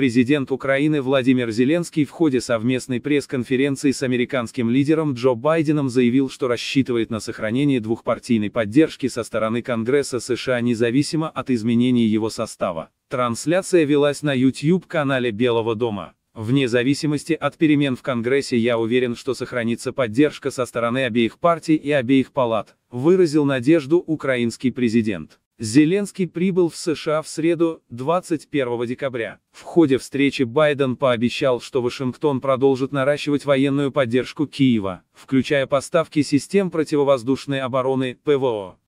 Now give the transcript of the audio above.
Президент Украины Владимир Зеленский в ходе совместной пресс-конференции с американским лидером Джо Байденом заявил, что рассчитывает на сохранение двухпартийной поддержки со стороны Конгресса США независимо от изменений его состава. Трансляция велась на YouTube-канале Белого дома. Вне зависимости от перемен в Конгрессе я уверен, что сохранится поддержка со стороны обеих партий и обеих палат, выразил надежду украинский президент. Зеленский прибыл в США в среду, 21 декабря. В ходе встречи Байден пообещал, что Вашингтон продолжит наращивать военную поддержку Киева, включая поставки систем противовоздушной обороны ПВО.